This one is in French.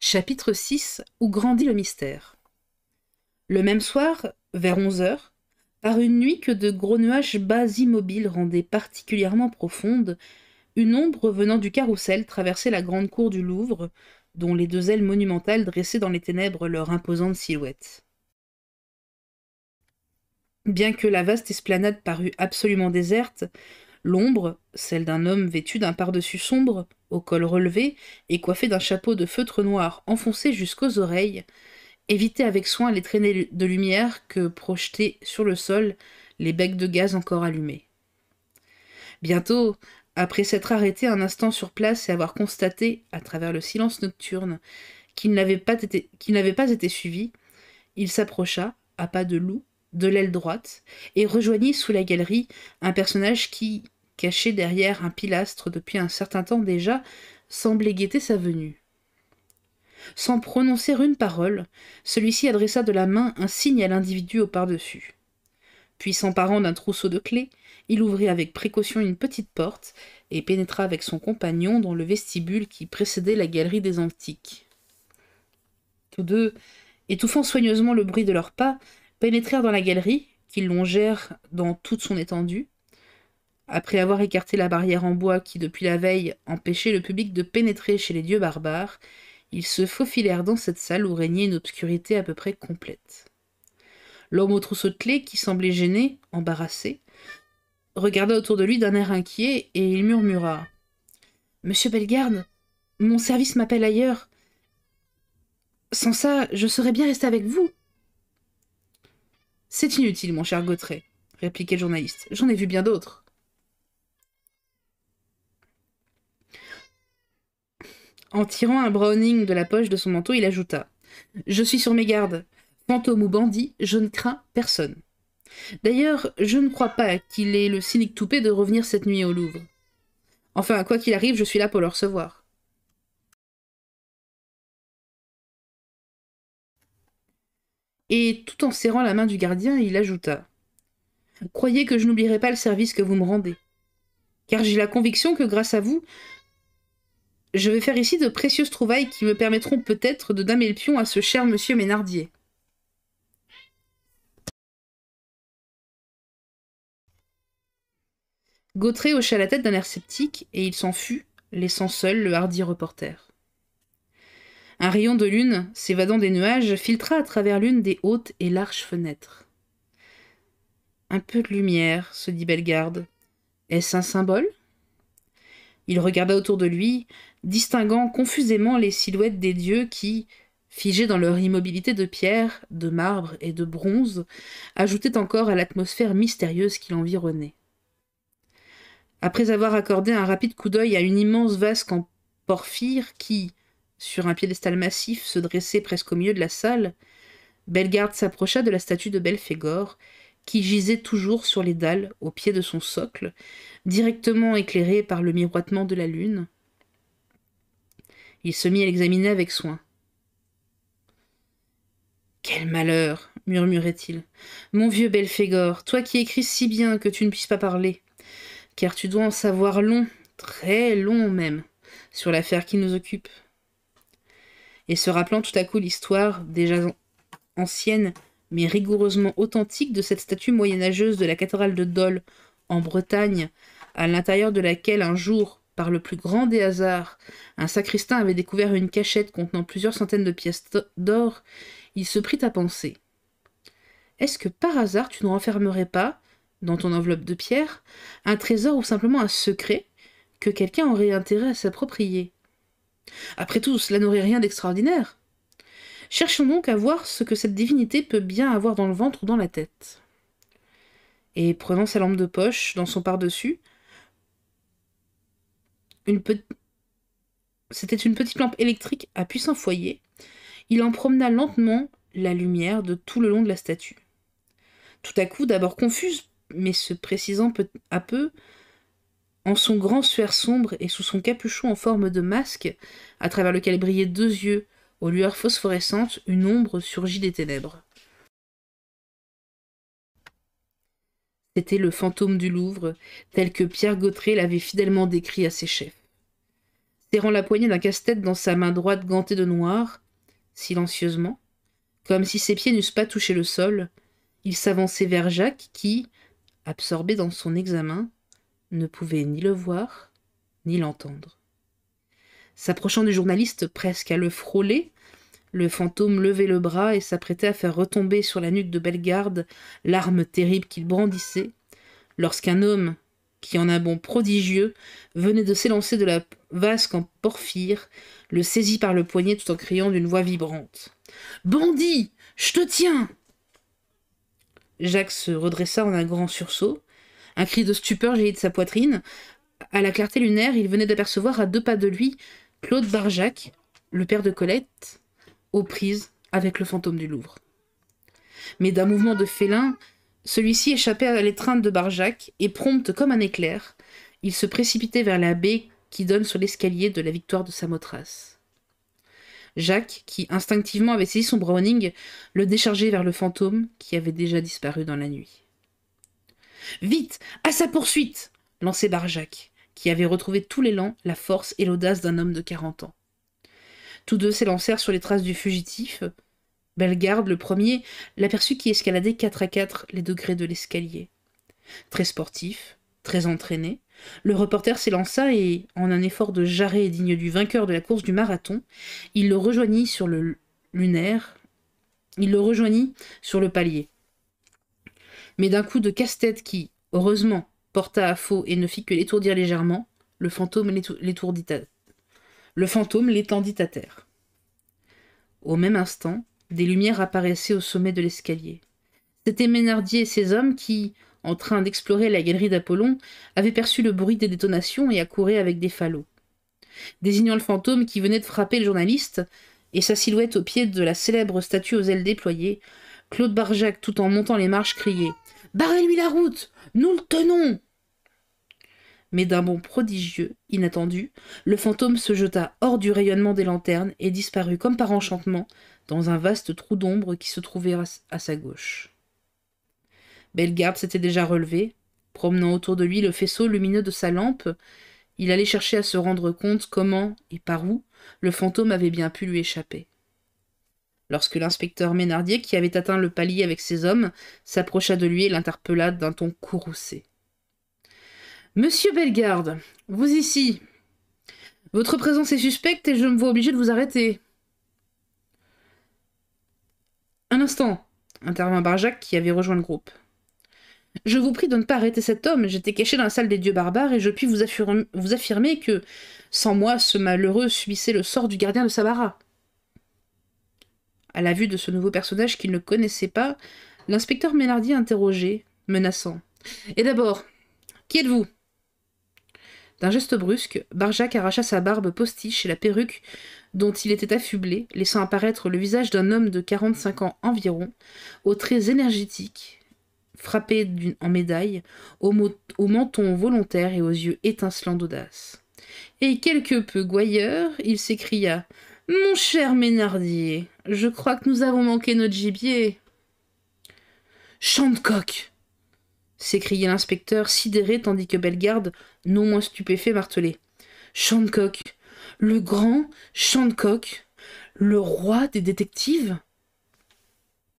Chapitre 6 Où grandit le mystère. Le même soir, vers onze heures, par une nuit que de gros nuages bas immobiles rendaient particulièrement profonde, une ombre venant du carrousel traversait la grande cour du Louvre, dont les deux ailes monumentales dressaient dans les ténèbres leur imposante silhouette. Bien que la vaste esplanade parût absolument déserte, l'ombre, celle d'un homme vêtu d'un pardessus sombre, au col relevé et coiffé d'un chapeau de feutre noir enfoncé jusqu'aux oreilles, évitait avec soin les traînées de lumière que projetaient sur le sol les becs de gaz encore allumés. Bientôt, après s'être arrêté un instant sur place et avoir constaté, à travers le silence nocturne, qu'il n'avait pas, pas été suivi, il s'approcha, à pas de loup, de l'aile droite, et rejoignit sous la galerie un personnage qui, caché derrière un pilastre depuis un certain temps déjà, semblait guetter sa venue. Sans prononcer une parole, celui-ci adressa de la main un signe à l'individu au par-dessus. Puis, s'emparant d'un trousseau de clés, il ouvrit avec précaution une petite porte et pénétra avec son compagnon dans le vestibule qui précédait la galerie des antiques. Tous deux, étouffant soigneusement le bruit de leurs pas, pénétrèrent dans la galerie, qu'ils longèrent dans toute son étendue, après avoir écarté la barrière en bois qui, depuis la veille, empêchait le public de pénétrer chez les dieux barbares, ils se faufilèrent dans cette salle où régnait une obscurité à peu près complète. L'homme au trousseau de clés, qui semblait gêné, embarrassé, regarda autour de lui d'un air inquiet et il murmura Monsieur Bellegarde, mon service m'appelle ailleurs. Sans ça, je serais bien resté avec vous. C'est inutile, mon cher Gautret, répliquait le journaliste. J'en ai vu bien d'autres. En tirant un browning de la poche de son manteau, il ajouta Je suis sur mes gardes. Fantôme ou bandit, je ne crains personne. D'ailleurs, je ne crois pas qu'il ait le cynique toupé de revenir cette nuit au Louvre. Enfin, quoi qu'il arrive, je suis là pour le recevoir. Et tout en serrant la main du gardien, il ajouta Croyez que je n'oublierai pas le service que vous me rendez. Car j'ai la conviction que grâce à vous, je vais faire ici de précieuses trouvailles qui me permettront peut-être de damer le pion à ce cher monsieur Ménardier. Gautré hocha la tête d'un air sceptique, et il s'en fut, laissant seul le hardi reporter. Un rayon de lune, s'évadant des nuages, filtra à travers l'une des hautes et larges fenêtres. Un peu de lumière, se dit Bellegarde. Est-ce un symbole Il regarda autour de lui, distinguant confusément les silhouettes des dieux qui, figés dans leur immobilité de pierre, de marbre et de bronze, ajoutaient encore à l'atmosphère mystérieuse qui l'environnait. Après avoir accordé un rapide coup d'œil à une immense vasque en porphyre qui, sur un piédestal massif, se dressait presque au milieu de la salle, Bellegarde s'approcha de la statue de Belphégor, qui gisait toujours sur les dalles au pied de son socle, directement éclairée par le miroitement de la lune, il se mit à l'examiner avec soin. Quel malheur murmurait-il. Mon vieux Belphégor, toi qui écris si bien que tu ne puisses pas parler, car tu dois en savoir long, très long même, sur l'affaire qui nous occupe. Et se rappelant tout à coup l'histoire, déjà ancienne, mais rigoureusement authentique, de cette statue moyenâgeuse de la cathédrale de Dole, en Bretagne, à l'intérieur de laquelle un jour, par le plus grand des hasards, un sacristain avait découvert une cachette contenant plusieurs centaines de pièces d'or. Il se prit à penser. Est-ce que par hasard tu ne renfermerais pas, dans ton enveloppe de pierre, un trésor ou simplement un secret que quelqu'un aurait intérêt à s'approprier Après tout, cela n'aurait rien d'extraordinaire. Cherchons donc à voir ce que cette divinité peut bien avoir dans le ventre ou dans la tête. Et prenant sa lampe de poche dans son pardessus, une C'était une petite lampe électrique à puissant foyer. Il en promena lentement la lumière de tout le long de la statue. Tout à coup, d'abord confuse, mais se précisant peu à peu, en son grand suaire sombre et sous son capuchon en forme de masque, à travers lequel brillaient deux yeux aux lueurs phosphorescentes, une ombre surgit des ténèbres. C'était le fantôme du Louvre, tel que Pierre Gautret l'avait fidèlement décrit à ses chefs serrant la poignée d'un casse-tête dans sa main droite gantée de noir, silencieusement, comme si ses pieds n'eussent pas touché le sol, il s'avançait vers Jacques qui, absorbé dans son examen, ne pouvait ni le voir, ni l'entendre. S'approchant du journaliste presque à le frôler, le fantôme levait le bras et s'apprêtait à faire retomber sur la nuque de Bellegarde l'arme terrible qu'il brandissait, lorsqu'un homme, qui en un bond prodigieux venait de s'élancer de la vasque en porphyre, le saisit par le poignet tout en criant d'une voix vibrante. Bandit. Je te tiens. Jacques se redressa en un grand sursaut. Un cri de stupeur jaillit de sa poitrine. À la clarté lunaire, il venait d'apercevoir à deux pas de lui Claude Barjac, le père de Colette, aux prises avec le fantôme du Louvre. Mais d'un mouvement de félin, celui-ci échappait à l'étreinte de Barjac, et prompte comme un éclair, il se précipitait vers la baie qui donne sur l'escalier de la victoire de Samothrace. Jacques, qui instinctivement avait saisi son Browning, le déchargeait vers le fantôme qui avait déjà disparu dans la nuit. Vite, à sa poursuite lançait Barjac, qui avait retrouvé tout l'élan, la force et l'audace d'un homme de quarante ans. Tous deux s'élancèrent sur les traces du fugitif, Bellegarde, le premier, l'aperçut qui escaladait quatre à quatre les degrés de l'escalier. Très sportif, très entraîné, le reporter s'élança et, en un effort de jarret digne du vainqueur de la course du marathon, il le rejoignit sur le lunaire. Il le rejoignit sur le palier. Mais d'un coup de casse-tête qui, heureusement, porta à faux et ne fit que l'étourdir légèrement, le fantôme l'étourdit Le fantôme l'étendit à terre. Au même instant, des lumières apparaissaient au sommet de l'escalier. C'étaient Ménardier et ses hommes qui, en train d'explorer la galerie d'Apollon, avaient perçu le bruit des détonations et accouraient avec des falots. Désignant le fantôme qui venait de frapper le journaliste et sa silhouette au pied de la célèbre statue aux ailes déployées, Claude Barjac, tout en montant les marches, criait Barrez-lui la route Nous le tenons mais d'un bond prodigieux, inattendu, le fantôme se jeta hors du rayonnement des lanternes et disparut comme par enchantement dans un vaste trou d'ombre qui se trouvait à sa gauche. Bellegarde s'était déjà relevé, promenant autour de lui le faisceau lumineux de sa lampe, il allait chercher à se rendre compte comment et par où le fantôme avait bien pu lui échapper. Lorsque l'inspecteur Ménardier, qui avait atteint le palier avec ses hommes, s'approcha de lui et l'interpella d'un ton courroucé. Monsieur Bellegarde, vous ici. Votre présence est suspecte et je me vois obligé de vous arrêter. Un instant, intervint Barjac qui avait rejoint le groupe. Je vous prie de ne pas arrêter cet homme, j'étais caché dans la salle des dieux barbares et je puis vous, vous affirmer que, sans moi, ce malheureux subissait le sort du gardien de Sabara. À la vue de ce nouveau personnage qu'il ne connaissait pas, l'inspecteur Ménardier interrogeait, menaçant. Et d'abord, qui êtes-vous d'un geste brusque, Barjac arracha sa barbe postiche et la perruque dont il était affublé, laissant apparaître le visage d'un homme de 45 ans environ, aux traits énergétiques, frappé en médaille, au, menton volontaire et aux yeux étincelants d'audace. Et quelque peu gouailleur, il s'écria Mon cher Ménardier, je crois que nous avons manqué notre gibier. Chant de coq s'écria l'inspecteur, sidéré, tandis que Bellegarde, non moins stupéfait, martelait. Shancock Le grand Shancock Le roi des détectives